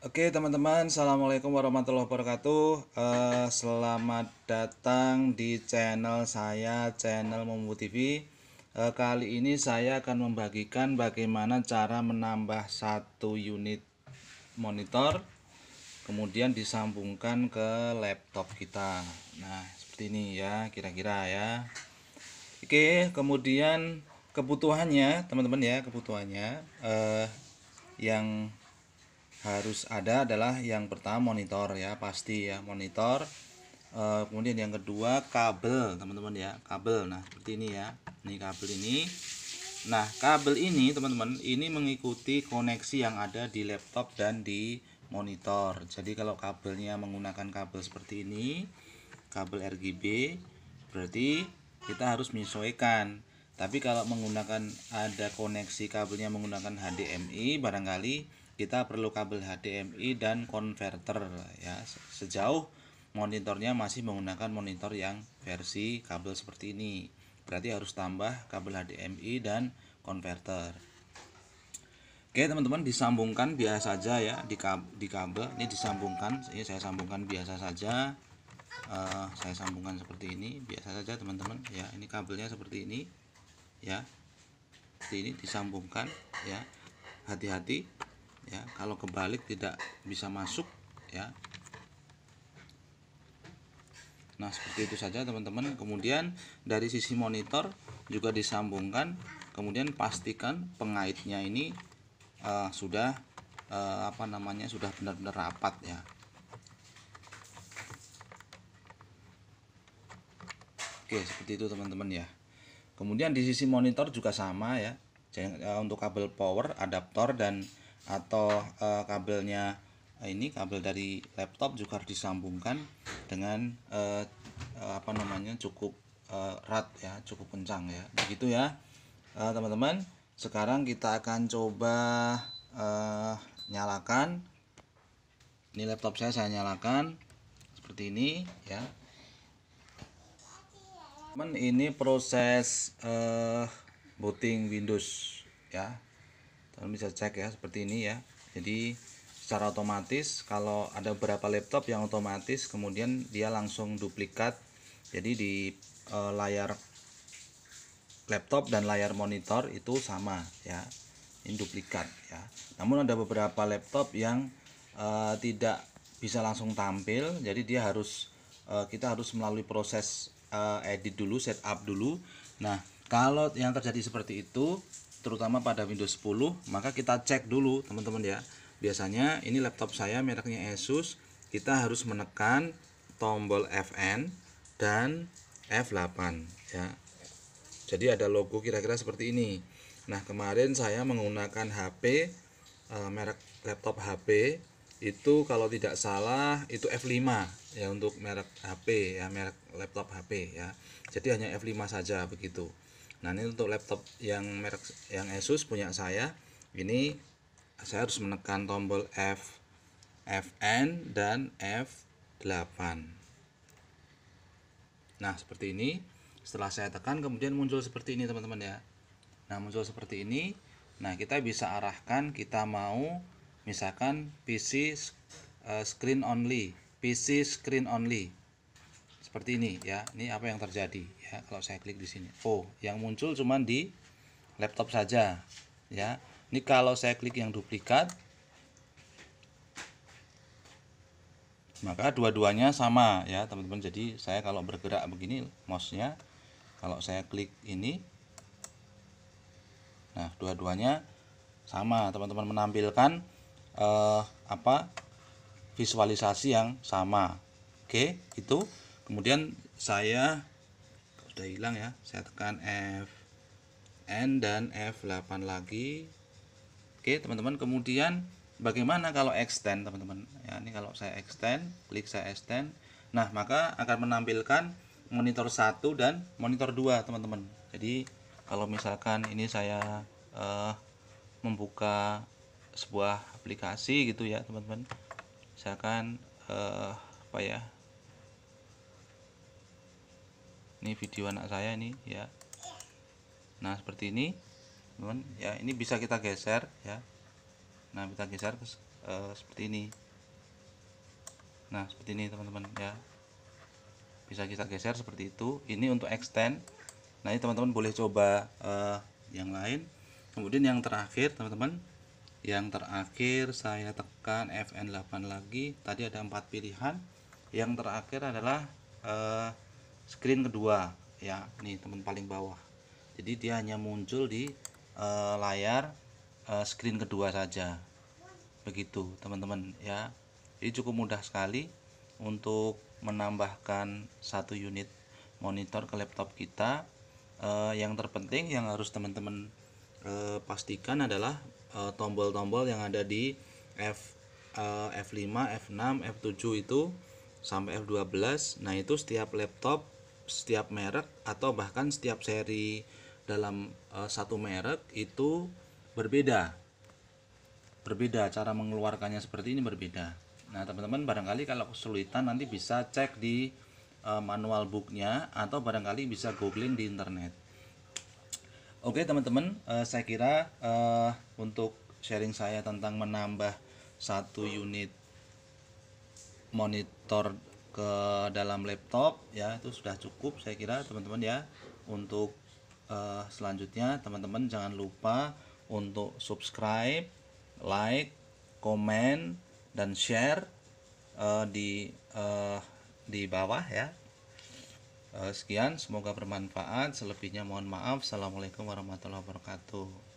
Oke teman-teman, assalamualaikum warahmatullahi wabarakatuh. Uh, selamat datang di channel saya, channel Mumbu TV. Uh, eh, kali ini saya akan membagikan bagaimana cara menambah satu unit monitor, kemudian disambungkan ke laptop kita. Nah seperti ini ya, kira-kira ya. Oke, kemudian kebutuhannya, teman-teman ya, kebutuhannya uh, yang harus ada adalah yang pertama monitor ya pasti ya monitor e, kemudian yang kedua kabel teman-teman ya kabel nah seperti ini ya ini kabel ini nah kabel ini teman-teman ini mengikuti koneksi yang ada di laptop dan di monitor jadi kalau kabelnya menggunakan kabel seperti ini kabel RGB berarti kita harus menyesuaikan tapi kalau menggunakan ada koneksi kabelnya menggunakan HDMI barangkali kita perlu kabel HDMI dan konverter ya sejauh monitornya masih menggunakan monitor yang versi kabel seperti ini berarti harus tambah kabel HDMI dan konverter oke teman-teman disambungkan biasa saja ya di, kab di kabel ini disambungkan ini saya sambungkan biasa saja uh, saya sambungkan seperti ini biasa saja teman-teman ya ini kabelnya seperti ini ya seperti ini disambungkan ya hati-hati ya kalau kebalik tidak bisa masuk ya nah seperti itu saja teman-teman kemudian dari sisi monitor juga disambungkan kemudian pastikan pengaitnya ini uh, sudah uh, apa namanya sudah benar-benar rapat ya oke seperti itu teman-teman ya kemudian di sisi monitor juga sama ya eh, untuk kabel power adaptor dan atau uh, kabelnya eh, ini kabel dari laptop juga harus disambungkan dengan eh, apa namanya cukup eh, erat ya cukup kencang ya begitu ya teman-teman sekarang kita akan coba nyalakan ini laptop saya saya nyalakan seperti ini ya teman ini proses booting Windows ya kalian bisa cek ya seperti ini ya jadi secara otomatis kalau ada beberapa laptop yang otomatis kemudian dia langsung duplikat jadi di e, layar laptop dan layar monitor itu sama ya ini duplikat ya namun ada beberapa laptop yang e, tidak bisa langsung tampil jadi dia harus e, kita harus melalui proses e, edit dulu setup dulu nah kalau yang terjadi seperti itu terutama pada Windows 10 maka kita cek dulu teman-teman ya biasanya ini laptop saya mereknya Asus kita harus menekan tombol FN dan F8 ya jadi ada logo kira-kira seperti ini nah kemarin saya menggunakan HP e, merek laptop HP itu kalau tidak salah itu F5 ya untuk merek HP ya merek laptop HP ya jadi hanya F5 saja begitu nah ini untuk laptop yang merek yang Asus punya saya ini saya harus menekan tombol F Fn dan F8 nah seperti ini setelah saya tekan kemudian muncul seperti ini teman-teman ya nah muncul seperti ini nah kita bisa arahkan kita mau misalkan PC eh, screen only PC screen only seperti ini ya ini apa yang terjadi ya kalau saya klik di sini oh yang muncul cuman di laptop saja ya ini kalau saya klik yang duplikat maka dua-duanya sama ya teman-teman jadi saya kalau bergerak begini mouse-nya kalau saya klik ini nah dua-duanya sama teman-teman menampilkan eh, apa visualisasi yang sama oke itu kemudian saya sudah hilang ya saya tekan F N dan F8 lagi Oke teman-teman kemudian bagaimana kalau extend teman-teman ya ini kalau saya extend klik saya extend nah maka akan menampilkan monitor 1 dan monitor 2 teman-teman jadi kalau misalkan ini saya uh, membuka sebuah aplikasi gitu ya teman-teman misalkan uh, apa ya ini video anak saya ini ya nah seperti ini teman ya ini bisa kita geser ya nah kita geser uh, seperti ini nah seperti ini teman-teman ya bisa kita geser seperti itu ini untuk extend nah ini teman-teman boleh coba uh, yang lain kemudian yang terakhir teman-teman yang terakhir saya tekan FN8 lagi tadi ada empat pilihan yang terakhir adalah uh, screen kedua ya nih teman paling bawah jadi dia hanya muncul di uh, layar uh, screen kedua saja begitu teman-teman ya ini cukup mudah sekali untuk menambahkan satu unit monitor ke laptop kita uh, yang terpenting yang harus teman-teman uh, pastikan adalah tombol-tombol uh, yang ada di F F5, F6, F7 itu sampai F12 nah itu setiap laptop setiap merek atau bahkan setiap seri dalam uh, satu merek itu berbeda. Berbeda cara mengeluarkannya seperti ini berbeda. Nah, teman-teman barangkali kalau kesulitan nanti bisa cek di uh, manual booknya atau barangkali bisa googling di internet. Oke, teman-teman, uh, saya kira uh, untuk sharing saya tentang menambah satu unit monitor ke dalam laptop ya itu sudah cukup saya kira teman-teman ya untuk uh, selanjutnya teman-teman jangan lupa untuk subscribe like komen dan share uh, di uh, di bawah ya uh, sekian semoga bermanfaat selebihnya mohon maaf assalamualaikum warahmatullahi wabarakatuh